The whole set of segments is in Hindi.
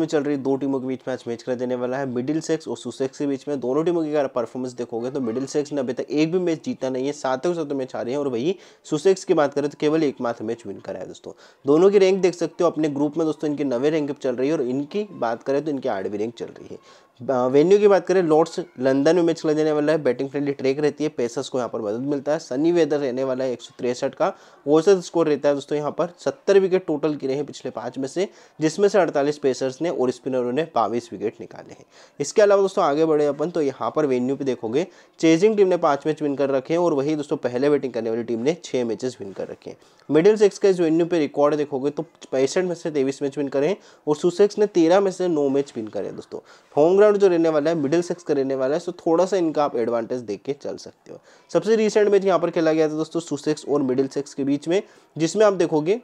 में चल रही दो टीमों के बीच मैच मैच कर देने वाला है मिडिल सेक्स और सुसेक्स के बीच में दोनों टीमों की अगर परफॉर्मेंस देखोगे तो मिडिल सेक्स ने अभी तक एक भी मैच जीता नहीं है सातों सातों मैच आ हारे हैं और वही सुसेक्स की बात करें तो केवल एक मात्र मैच विन करा है दोस्तों दोनों की रैंक देख सकते हो अपने ग्रुप में दोस्तों इनकी नवे रैंक चल रही है और इनकी बात करें तो इनकी आठवीं रैंक चल रही है वेन्यू की बात करें लॉर्ड्स लंदन में मैच खेला जाने वाला है बैटिंग फ्रेंडली ट्रेक रहती है पेसर्स को यहाँ पर मदद मिलता है सनी वेदर रहने वाला है एक का औसत स्कोर रहता है दोस्तों यहाँ पर सत्तर विकेट टोटल गिरे हैं पिछले पाँच में से जिसमें से अड़तालीस पेसर्स ने और स्पिनरों ने बाईस विकेट निकाले हैं इसके अलावा दोस्तों आगे बढ़े अपन तो यहाँ पर वेन्यू पर देखोगे चेजिंग टीम ने पाँच मैच विन कर रखे हैं और वही दोस्तों पहले बैटिंग करने वाली टीम ने छः मैचेस विन कर रखे हैं मिडिल सिक्स का इस वेन्यू पर रिकॉर्ड देखोगे तो पैंसठ में से तेईस मैच विन करें और सुसेक्स ने तेरह में से नौ मैच विन करें दोस्तों होम ग्राउंड राउंड जो रहने वाला है मिडिल सेक्स का रहने वाला है सो थोड़ा सा इनका आप एडवांटेज देख के चल सकते हो सबसे रिसेंट मैच तो यहाँ पर खेला गया था दोस्तों सुसेक्स और मिडिल सेक्स के बीच में जिसमें आप देखोगे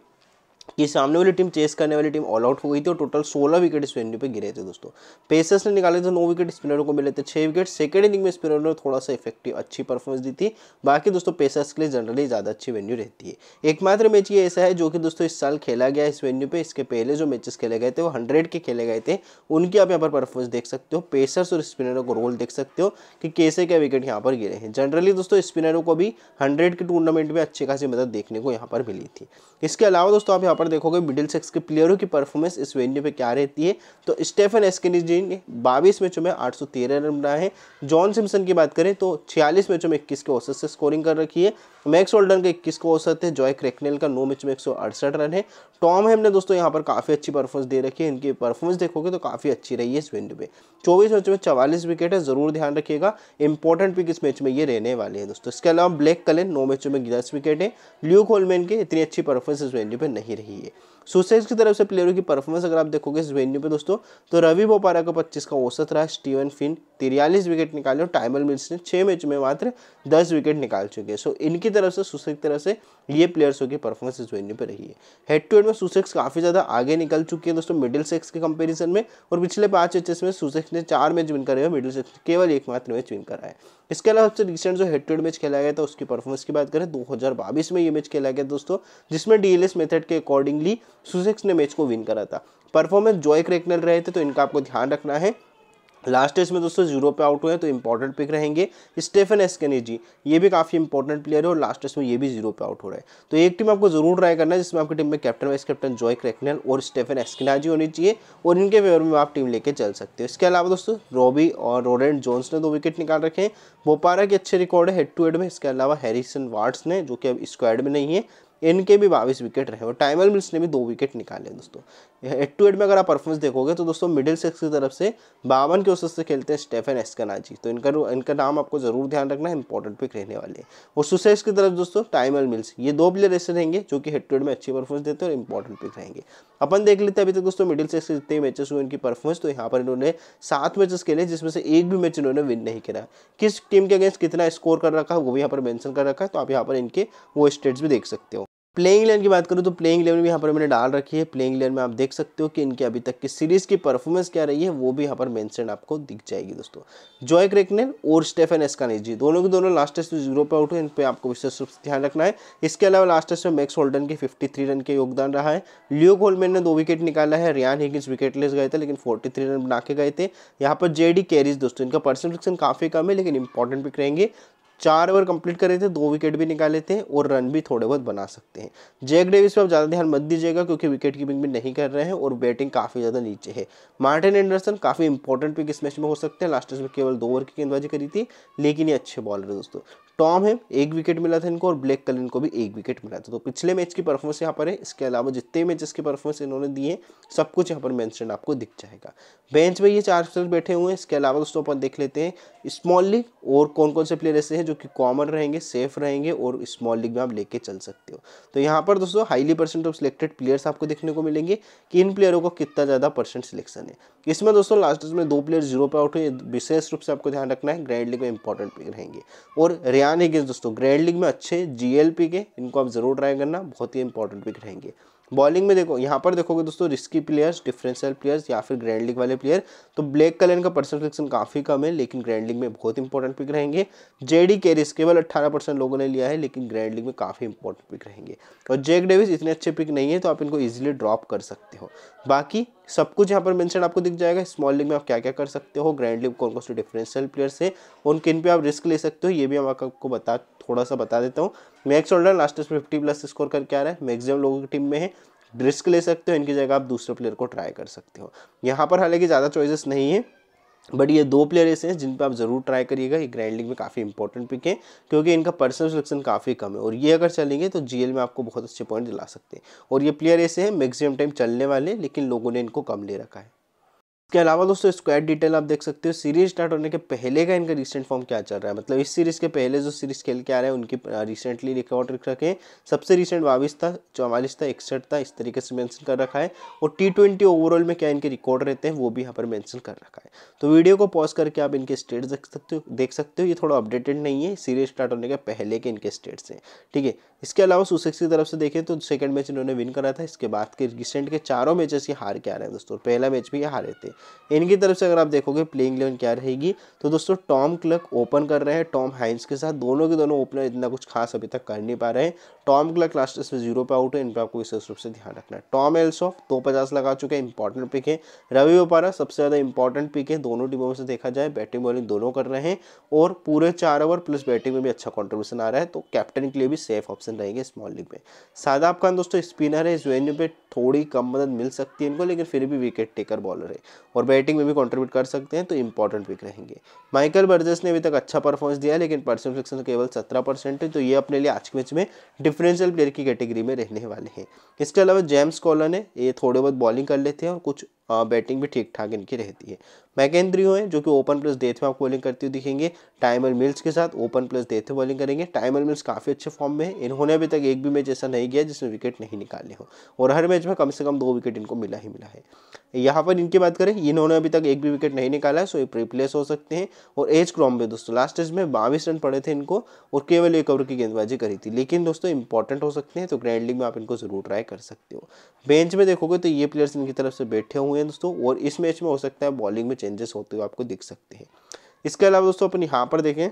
कि सामने वाली टीम चेस करने वाली टीम ऑल आउट हो गई थी और टोटल सोलह विकेट इस वेन्यू पे गिरे थे दोस्तों पेसर्स ने निकाले थे नौ विकेट स्पिनरों को मिले थे छह विकेट सेकेंड इनिंग में स्पिनरों ने थोड़ा सा इफेक्टिव अच्छी परफॉर्मेंस दी थी बाकी दोस्तों पेसर्स के लिए जनरली ज़्यादा अच्छी वेन्यू रहती है एकमात्र मैच ये ऐसा है जो कि दोस्तों इस साल खेला गया इस वेन्यू पर इसके पहले जो मैचेस खेले गए थे वो हंड्रेड के खेले गए थे उनकी आप यहाँ पर परफॉर्मेंस देख सकते हो पेसर्स और स्पिनरों को रोल देख सकते हो कि कैसे क्या विकेट यहाँ पर गिरे हैं जनरली दोस्तों स्पिनरों को भी हंड्रेड के टूर्नामेंट में अच्छी खासी मदद देखने को यहाँ पर मिली थी इसके अलावा दोस्तों आप यहाँ यहाँ पर देखोगे मिडिल सेक्स के प्लेयरों की परफॉर्मेंस इस वेन्यू पे क्या रहती है तो स्टेफन एस्किनिज ने बाईस मैचों में आठ रन बनाए हैं जॉन सिम्सन की बात करें तो छियालीस मैचों में इक्कीस के औसत से स्कोरिंग कर रखी है तो मैक्स होल्डन के इक्कीस को औसत है जॉय क्रेकनेल का नौ मैच में एक रन है टॉम हेम ने दोस्तों यहाँ पर काफ़ी अच्छी परफॉर्मेंस दे रखी है इनकी परफॉर्मेंस देखोगे तो काफ़ी अच्छी रही है इस विंड में चौबीस मैच में चवालीस विकेट है ज़रूर ध्यान रखिएगा इंपॉर्टेंट पिक इस मैच में ये रहने वाले हैं दोस्तों इसके अलावा ब्लैक कलेन नौ मैचों में दस विकेट है ल्यूक होलमैन के इतनी अच्छी परफॉर्मेंस इस वेन्यू पर नहीं रही है सुसेज की तरफ से प्लेयरों की परफॉर्मेंस अगर आप देखोगे इस वेन्यू पे दोस्तों तो रवि बोपारा का पच्चीस का औसत रहा स्टीवन फिन तिरयालीस विकेट निकाले और टाइमल मिल्स ने छः मैच में मात्र दस विकेट निकाल चुके हैं सो इनकी तरफ से सुसेज की तरफ से ये प्लेयर्सों की परफॉर्मेंस इस वेन्यू पे रही है हेड टू हेड में सुसेक्स काफ़ी ज़्यादा आगे निकल चुकी है दोस्तों मिडिल सेक्स के कंपेरिजन में और पिछले पाँच मैचेस में सुसेक्स ने चार मैच विन करे हुए मिडिल सेक्स केवल एकमात्र मैच विन करा है इसके अलावा सबसे रिसेंट जो हेड टू हेड मैच खेला गया था उसकी परफॉर्मेंस की बात करें 2022 में ये मैच खेला गया दोस्तों जिसमें डीएलएस मेथड के अकॉर्डिंगली सुसेक्स ने मैच को विन करा था परफॉर्मेंस जॉय क्रेकनल रहे थे तो इनका आपको ध्यान रखना है लास्ट इसमें दोस्तों जीरो पे आउट हुए हैं तो इंपॉर्टेंट पिक रहेंगे स्टेफन एस्केनेजी ये भी काफ़ी इंपॉर्टेंट प्लेयर है और लास्ट इसमें ये भी जीरो पे आउट हो रहा है तो एक टीम आपको जरूर ट्राई करना है जिसमें आपकी टीम में captain vice captain Joe Cracknell और स्टेफन एस्केनाजी होनी चाहिए और इनके फेवर में आप टीम लेके चल सकते हो इसके अलावा दोस्तों रॉबी और रोडेंट जोन्स ने दो विकेट निकाल रखे हैं बोपारा के अच्छे रिकॉर्ड है हेड टू हेड में इसके अलावा हैरिसन वार्ड्स ने जो कि अब स्क्वाड में नहीं है इनके भी बाईस विकेट रहे और टाइमर मिल्स ने भी दो विकेट निकाले दोस्तों एट टू एट में अगर आप परफॉर्मेंस देखोगे तो दोस्तों मिडिल सिक्स की तरफ से बावन के उससे खेलते हैं स्टेफन एस्कनाजी तो इनका इनका नाम आपको ज़रूर ध्यान रखना इंपॉर्टेंट पिक रहने वाले और सुसेस की तरफ दोस्तों टाइमल मिल्स ये दो प्लेयर ऐसे रहेंगे जो कि हेड टू हेड में अच्छी परफॉर्मेंस देते हैं और इंपॉर्टेंट पिक रहेंगे अपन देख लेते हैं अभी तक दोस्तों मिडिल सिक्स के जितने मैचेस हुए इनकी परफॉर्मेंस तो यहाँ पर इन्होंने सात मैचेस खेले जिसमें से एक भी मैच इन्होंने विन नहीं करा किस टीम के अगेंस्ट कितना स्कोर कर रखा है वो भी यहाँ पर मैंशन कर रखा है तो आप यहाँ पर इनके वो स्टेट्स भी देख सकते हो प्लेइंग इलेवन की बात करूँ तो प्लेइंग इलेवन भी यहाँ पर मैंने डाल रखी है प्लेइंग इलेवन में आप देख सकते हो कि इनके अभी तक की सीरीज़ की परफॉर्मेंस क्या रही है वो भी यहाँ पर मेंशन आपको दिख जाएगी दोस्तों जॉय क्रेकनेन और स्टेफन एस्कानेजी दोनों के दोनों लास्ट टेस्ट जीरो पे आउट हुए इन पर आपको विशेष रूप से ध्यान रखना है इसके अलावा लास्ट टेस्ट में मैक्स होल्डन के फिफ्टी रन के योगदान रहा है लियो होलमैन ने दो विकेट निकाला है रियान विकेट लेस गए थे लेकिन फोर्टी रन बना के गए थे यहाँ पर जे कैरीज दोस्तों इनका परसेंट काफ़ी कम है लेकिन इंपॉर्टेंट पिक रहेंगे चार ओवर कंप्लीट करे थे दो विकेट भी निकाले थे और रन भी थोड़े बहुत बना सकते हैं जैक डेविस पर आप ज़्यादा ध्यान मत दीजिएगा क्योंकि विकेट कीपिंग भी नहीं कर रहे हैं और बैटिंग काफ़ी ज़्यादा नीचे है मार्टिन एंडरसन काफ़ी इंपॉर्टेंट पिक इस मैच में हो सकते हैं लास्ट में केवल दो ओवर की गेंदबाजी करी थी लेकिन ये अच्छे बॉलर है दोस्तों टॉम है एक विकेट मिला था इनको और ब्लैक कलिन को भी एक विकेट मिला था तो पिछले मैच की परफॉर्मेंस यहाँ पर है इसके अलावा जितने मैचेस की परफॉर्मेंस इन्होंने दी है सब कुछ यहाँ पर मैंशन आपको दिख जाएगा बेंच में ये चार प्लेयर बैठे हुए हैं इसके अलावा दोस्तों अपन देख लेते हैं स्मॉल लीग और कौन कौन से प्लेयर ऐसे हैं जो कि कॉमन रहेंगे सेफ रहेंगे और स्मॉल लीग में आप लेके चल सकते हो तो यहाँ पर दोस्तों highly percent of selected players आपको देखने को मिलेंगे कि इन प्लेयरों का कितना ज़्यादा परसेंट सिलेक्शन है इसमें दोस्तों लास्ट में दो प्लेयर जीरो पर आउट हुए विशेष रूप से आपको ध्यान रखना है ग्रैंड लीग में इंपॉर्टेंट प्लेयर रहेंगे और रिया ध्यान है कि दोस्तों ग्रैंड लीग में अच्छे जीएलपी के इनको आप ज़रूर ट्राई करना बहुत ही इंपॉर्टेंट पिक रहेंगे बॉलिंग में देखो यहाँ पर देखोगे दोस्तों रिस्की प्लेयर्स डिफरेंशियल प्लेयर्स या फिर ग्रैंड लीग वाले प्लेयर तो ब्लैक कलर का परसेंट सिलेक्शन काफ़ी कम है लेकिन ग्रैंड लीग में बहुत इंपॉर्टेंट पिक रहेंगे जेडी कैरिस केवल अट्ठारह परसेंट लोगों ने लिया है लेकिन ग्रैंड लीग में काफ़ी इंपॉर्टेंट पिक रहेंगे और जेक डेविस इतने अच्छे पिक नहीं है तो आप इनको ईजिली ड्रॉप कर सकते हो बाकी सब कुछ यहाँ पर मैंशन आपको दिख जाएगा स्मॉल लीग में आप क्या क्या कर सकते हो ग्रैंड लीग कौन कौन से डिफरेंशियल प्लेयर्स हैं उन किन पर आप रिस्क ले सकते हो ये भी हम आपको बता थोड़ा सा बता देता हूँ मैक्स ऑल्डर लास्ट में फिफ्टी प्लस स्कोर करके आ रहा है मैक्सिमम लोगों की टीम में है रिस्क ले सकते हो इनकी जगह आप दूसरे प्लेयर को ट्राई कर सकते हो यहाँ पर हालांकि ज़्यादा चॉइसेस नहीं है बट ये दो प्लेयर ऐसे हैं जिन पर आप ज़रूर ट्राई करिएगा ये ग्रैंड लीग में काफ़ी इंपॉर्टेंट पिक है क्योंकि इनका पर्सनल सिलेक्शन काफ़ी कम है और ये अगर चलेंगे तो जीएल में आपको बहुत अच्छे पॉइंट दिला सकते हैं और ये प्लेयर ऐसे हैं मैक्सिमम टाइम चलने वाले लेकिन लोगों ने इनको कम ले रखा है इसके अलावा दोस्तों स्क्वायर डिटेल आप देख सकते हो सीरीज स्टार्ट होने के पहले का इनका रिसेंट फॉर्म क्या चल रहा है मतलब इस सीरीज के पहले जो सीरीज खेल के आ रहे हैं उनकी रिसेंटली रिकॉर्ड रख रखे हैं सबसे रिसेंट बाईस था चौवालीस था इकसठ था इस तरीके से मेंशन कर रखा है और टी ट्वेंटी ओवरऑल में क्या इनके रिकॉर्ड रहते हैं वो भी यहाँ पर मैंसन कर रखा है तो वीडियो को पॉज करके आप इनके स्टेट्स देख सकते हो देख सकते हो ये थोड़ा अपडेटेड नहीं है सीरीज स्टार्ट होने के पहले के इनके स्टेट्स हैं ठीक है इसके अलावा सुसेक्स की तरफ से देखें तो सेकेंड मैच इन्होंने विन करा था इसके बाद के रिसेंट के चारों मैचेस ये हार के आ रहे हैं दोस्तों पहला मैच भी ये हारे थे इनकी तरफ से अगर आप देखोगे प्लेइंग इलेवन क्या रहेगी तो दोस्तों टॉम क्लक ओपन कर रहे हैं टॉम हाइंस के साथ दोनों के दोनों ओपनर इतना कुछ खास अभी तक कर नहीं पा रहे हैं टॉम क्लक लास्ट इसमें जीरो पे आउट है इन पर आपको विशेष रूप से ध्यान रखना है टॉम एल्सॉफ दो पचास लगा चुके हैं इंपॉर्टेंट पिक है रवि ओपारा सबसे ज़्यादा इंपॉर्टेंट पिक है दोनों टीमों में से देखा जाए बैटिंग बॉलिंग दोनों कर रहे हैं और पूरे चार ओवर प्लस बैटिंग में भी अच्छा कॉन्ट्रीब्यूशन आ रहा है तो कैप्टन के लिए भी सेफ ऑप्शन रहेंगे स्मॉल लीग में सादाब खान दोस्तों स्पिनर है इस वेन्यू पे थोड़ी कम मदद मिल सकती है इनको लेकिन फिर भी विकेट टेकर बॉलर है और बैटिंग में भी कॉन्ट्रीब्यूट कर सकते हैं तो इंपॉर्टेंट विक रहेंगे माइकल बर्जेस ने अभी तक अच्छा परफॉर्मेंस दिया है लेकिन परसेंट फिक्सन तो केवल सत्रह परसेंट है तो ये अपने लिए आज के मैच में डिफरेंशियल प्लेयर की कैटेगरी में रहने वाले हैं इसके अलावा जेम्स कॉलर ने ये थोड़े बहुत बॉलिंग कर लेते हैं और कुछ बैटिंग भी ठीक ठाक इनकी रहती है मैकेंद्रियो है जो कि ओपन प्लस डेथ में आपको बॉलिंग करते हुए दिखेंगे टाइमर मिल्स के साथ ओपन प्लस डेथ में बॉलिंग करेंगे टाइमर मिल्स काफ़ी अच्छे फॉर्म में है इन्होंने अभी तक एक भी मैच ऐसा नहीं गया जिसमें विकेट नहीं निकाले हो और हर मैच में कम से कम दो विकेट इनको मिला ही मिला है यहाँ पर इनकी बात करें इन्होंने अभी तक एक भी विकेट नहीं निकाला है सो ये रिप्लेस हो सकते हैं और एज क्रॉम में दोस्तों लास्ट एज में बावीस रन पड़े थे इनको और केवल एक ओवर की गेंदबाजी करी थी लेकिन दोस्तों इंपॉर्टेंट हो सकते हैं तो ग्रैंड लीग में आप इनको ज़रूर ट्राई कर सकते हो बेंच में देखोगे तो ये प्लेयर्स इनकी तरफ से बैठे हुए होंगे दोस्तों और इस मैच में हो सकता है बॉलिंग में चेंजेस होते हुए आपको दिख सकते हैं इसके अलावा दोस्तों अपन यहाँ पर देखें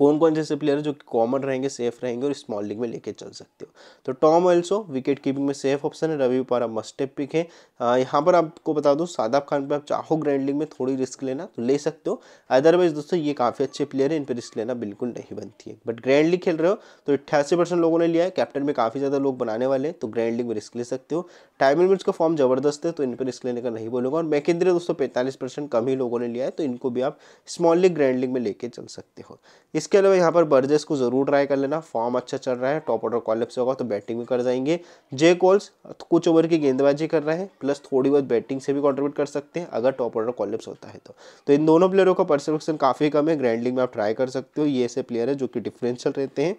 कौन कौन से ऐसे प्लेयर हैं जो कॉमन रहेंगे सेफ रहेंगे और स्मॉल लीग में लेके चल सकते हो तो टॉम ऑल्सो विकेट कीपिंग में सेफ ऑप्शन है रवि पारा मस्टेप पिक है यहाँ पर आपको बता दूँ सादाब खान पर आप चाहो ग्रैंड लीग में थोड़ी रिस्क लेना तो ले सकते हो अदरवाइज दोस्तों ये काफ़ी अच्छे प्लेयर है इन पर रिस्क लेना बिल्कुल नहीं बनती है बट ग्रैंड लीग खेल रहे हो तो अट्ठासी परसेंट लोगों ने लिया है कैप्टन में काफ़ी ज़्यादा लोग बनाने वाले हैं तो ग्रैंड लीग में रिस्क ले सकते हो टाइम लिमिट्स का फॉर्म जबरदस्त है तो इन पर रिस्क लेने का नहीं बोलेगा और मैकेंद्रे दोस्तों पैंतालीस परसेंट कम ही लोगों ने लिया है तो इनको भी आप स्मॉल लीग ग्रैंड लीग में लेके चल सकते हो इस इसके अलावा यहाँ पर बर्जेस को जरूर ट्राई कर लेना फॉर्म अच्छा चल रहा है टॉप ऑर्डर कॉलेप्स होगा तो बैटिंग भी कर जाएंगे जे कॉल्स कुछ ओवर की गेंदबाजी कर रहे हैं प्लस थोड़ी बहुत बैटिंग से भी कॉन्ट्रीब्यूट कर सकते हैं अगर टॉप ऑर्डर कॉलेप्स होता है तो तो इन दोनों प्लेयरों का परसेप्शन काफ़ी कम है ग्रैंडलिंग में आप ट्राई कर सकते हो ये ऐसे प्लेयर है जो कि डिफरेंशियल रहते हैं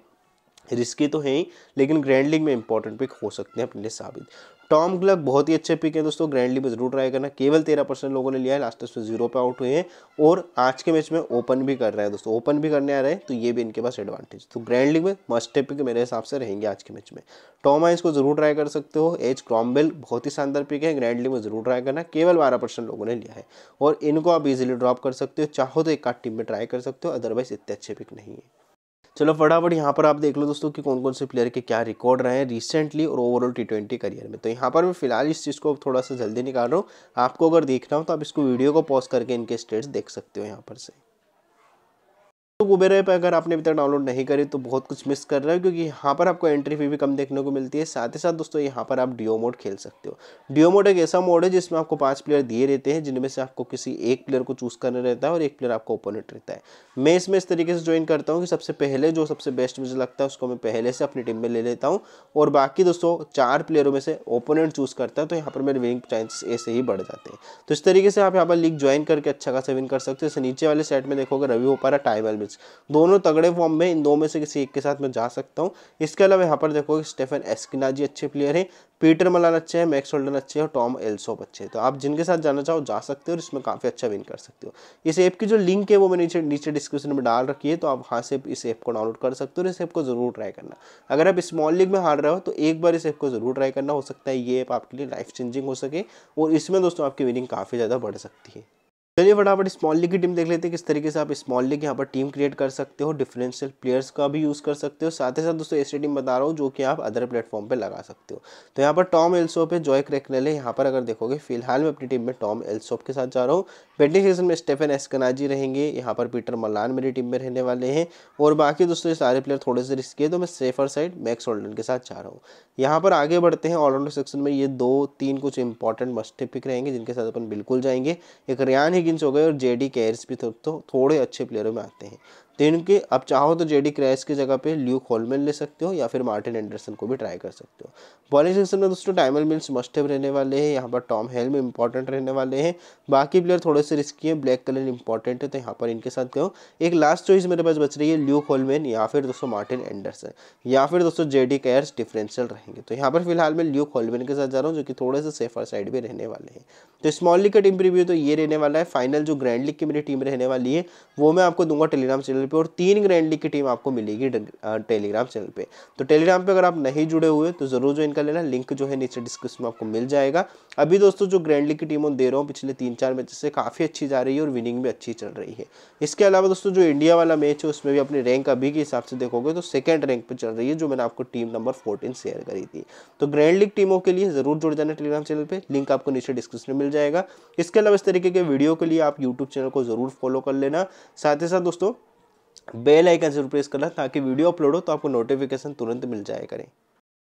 रिस्की तो है ही लेकिन ग्रैंड लीग में इंपॉर्टेंट पिक हो सकते हैं अपने लिए साबित टॉम ग्लग बहुत ही अच्छे पिक हैं दोस्तों ग्रैंड लीग में जरूर ट्राई करना केवल तेरह परसेंट लोगों ने लिया है लास्ट में जीरो पे आउट हुए हैं और आज के मैच में ओपन भी कर रहे हैं दोस्तों ओपन भी करने आ रहे हैं तो ये भी इनके पास एडवांटेज तो ग्रैंड लीग में मस्ट पिक मेरे हिसाब से रहेंगे आज के मैच में टॉम आइंस को जरूर ट्राई कर सकते हो एच क्रॉम्बेल बहुत ही शानदार पिक है ग्रैंड लीग में जरूर ट्राई करना केवल बारह लोगों ने लिया है और इनको आप इजिली ड्रॉप कर सकते हो चाहो तो एक आठ टीम में ट्राई कर सकते हो अदरवाइज इतने अच्छे पिक नहीं है चलो फटाफट यहाँ पर आप देख लो दोस्तों कि कौन कौन से प्लेयर के क्या रिकॉर्ड रहे हैं रिसेंटली और ओवरऑल टी ट्वेंटी करियर में तो यहाँ पर मैं फिलहाल इस चीज़ को थोड़ा सा जल्दी निकाल रहा हूँ आपको अगर देखना हो तो आप इसको वीडियो को पॉज करके इनके स्टेट्स देख सकते हो यहाँ पर से तो वो मेरे पर अगर आपने अभी तक डाउनलोड नहीं करी तो बहुत कुछ मिस कर रहे हो क्योंकि यहाँ पर आपको एंट्री फी भी कम देखने को मिलती है साथ ही साथ दोस्तों यहाँ पर आप डिओ मोड खेल सकते हो डिओ मोड एक ऐसा मोड है जिसमें आपको पाँच प्लेयर दिए रहते हैं जिनमें से आपको किसी एक प्लेयर को चूज़ करना रहता है और एक प्लेयर आपका ओपोनेट रहता है मैं इसमें इस तरीके से ज्वाइन करता हूँ कि सबसे पहले जो सबसे बेस्ट मुझे लगता है उसको मैं पहले से अपनी टीम में ले लेता हूँ और बाकी दोस्तों चार प्लेयरों में से ओपोनेंट चूज़ करता है तो यहाँ पर मेरे विनिंग चांसेस ऐसे ही बढ़ जाते हैं तो इस तरीके से आप यहाँ पर लीग ज्वाइन करके अच्छा खासा विन कर सकते हो जैसे नीचे वाले सेट में देखोगे रवि हो पा रहा टाइम सिक्स दोनों तगड़े फॉर्म में इन दो में से किसी एक के साथ मैं जा सकता हूँ इसके अलावा यहाँ पर देखो स्टेफन एस्किनाजी अच्छे प्लेयर हैं पीटर मलान अच्छे हैं मैक्स होल्डन अच्छे हैं और टॉम एल्सोप अच्छे हैं तो आप जिनके साथ जाना चाहो जा सकते हो और इसमें काफ़ी अच्छा विन कर सकते हो इस ऐप की जो लिंक है वो मैंने नीचे नीचे डिस्क्रिप्शन में डाल रखी है तो आप वहाँ से इस ऐप को डाउनलोड कर सकते हो और इस ऐप को ज़रूर ट्राई करना अगर आप स्मॉल लीग में हार रहे हो तो एक बार इस ऐप को ज़रूर ट्राई करना हो सकता है ये ऐप आपके लिए लाइफ चेंजिंग हो सके और इसमें दोस्तों आपकी विनिंग काफ़ी ज़्यादा बढ़ सकती है चलिए फटाफट स्मॉल लीग की टीम देख लेते हैं किस तरीके से आप स्मॉल लीग यहाँ पर टीम क्रिएट कर सकते हो डिफरेंशियल प्लेयर्स का भी यूज़ कर सकते हो साथ ही साथ दोस्तों ऐसी टीम बता रहा हूँ जो कि आप अदर प्लेटफॉर्म पे लगा सकते हो तो यहाँ पर टॉम एल्सोप है जॉय क्रेकनेल है यहाँ पर अगर देखोगे फिलहाल मैं अपनी टीम में टॉम एल्सोप के साथ जा रहा हूँ बैटिंग सेक्शन में स्टेफन एस्कनाजी रहेंगे यहाँ पर पीटर मलान मेरी टीम में रहने वाले हैं और बाकी दोस्तों ये सारे प्लेयर थोड़े से रिस्की है तो मैं सेफर साइड मैक्स होल्डन के साथ जा रहा हूँ यहाँ पर आगे बढ़ते हैं ऑलराउंडर सेक्शन में ये दो तीन कुछ इंपॉर्टेंट मस्टे पिक रहेंगे जिनके साथ अपन बिल्कुल जाएंगे एक रियान ही हिगिंस हो गए और जेडी केयर्स भी तो, तो थोड़े अच्छे प्लेयरों में आते हैं तो इनके आप चाहो तो जेडी क्रैश की जगह पे ल्यूक होलमेन ले सकते हो या फिर मार्टिन एंडरसन को भी ट्राई कर सकते हो बॉलिंग सेक्शन में दोस्तों डायमंड मिल्स मस्टेब रहने वाले हैं यहाँ पर टॉम हेल्म इंपॉर्टेंट रहने वाले हैं बाकी प्लेयर थोड़े से रिस्की है ब्लैक कलर इंपॉर्टेंट है तो यहाँ पर इनके साथ गए एक लास्ट चॉइस मेरे पास बच रही है ल्यूक होलमैन या फिर दोस्तों मार्टिन एंडरसन या फिर दोस्तों जेडी कैर्स डिफरेंशियल रहेंगे तो यहाँ पर फिलहाल मैं ल्यूक होलमेन के साथ जा रहा हूँ जो कि थोड़े से सेफर साइड भी रहने वाले हैं तो स्मॉल लीग का टीम प्रीव्यू तो ये रहने वाला है फाइनल जो ग्रैंड लीग की मेरी टीम रहने वाली है वो मैं आपको दूंगा टेलीग्राम चैनल पे और तीन ग्रैंडली की टीम आपको मिलेगी टेलीग्राम चैनल पे तो टेलीग्राम पे अगर आप नहीं जुड़े हुए तो ज़रूर ज्वाइन कर लेना लिंक जो है नीचे डिस्क्रिप्शन में आपको मिल जाएगा अभी दोस्तों जो ग्रैंडली की टीम दे रहा हूँ पिछले तीन चार मैच से काफ़ी अच्छी जा रही है और विनिंग भी अच्छी चल रही है इसके अलावा दोस्तों जो इंडिया वाला मैच है उसमें भी अपनी रैंक अभी के हिसाब से देखोगे तो सेकेंड रैंक पर चल रही है जो मैंने आपको टीम नंबर फोर्टीन शेयर करी थी तो ग्रैंड लीग टीमों के लिए ज़रूर जुड़ जाना टेलीग्राम चैनल पर लिंक आपको नीचे डिस्क्रिप्शन में मिल जाएगा इसके अलावा इस तरीके के वीडियो के लिए आप यूट्यूब चैनल को ज़रूर फॉलो कर लेना साथ ही साथ दोस्तों बेल आइकन जरूर प्रेस करना ताकि वीडियो अपलोड हो तो आपको नोटिफिकेशन तुरंत मिल जाए करें